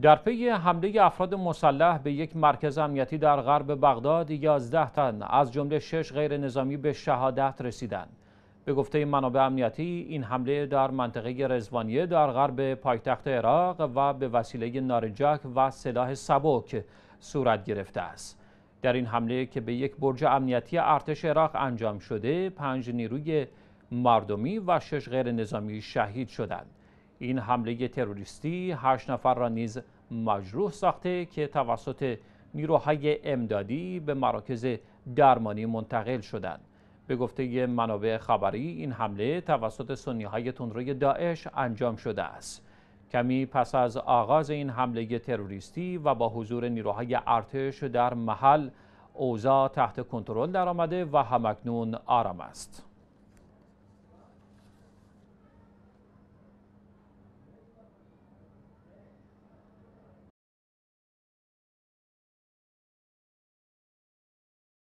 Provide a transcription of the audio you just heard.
در پی حمله افراد مسلح به یک مرکز امنیتی در غرب بغداد 11 تن از جمله 6 غیر نظامی به شهادت رسیدند. به گفته منابع امنیتی این حمله در منطقه رزوانیه در غرب پایتخت عراق و به وسیله نارنجک و سلاح سبک صورت گرفته است. در این حمله که به یک برج امنیتی ارتش عراق انجام شده، پنج نیروی مردمی و شش غیر نظامی شهید شدند. این حمله تروریستی هشت نفر را نیز مجروح ساخته که توسط نیروهای امدادی به مراکز درمانی منتقل شدند. به گفته منابع خبری این حمله توسط سنیهای تندروی داعش انجام شده است. کمی پس از آغاز این حمله تروریستی و با حضور نیروهای ارتش در محل اوضاع تحت کنترل درآمده و همکنون آرام است.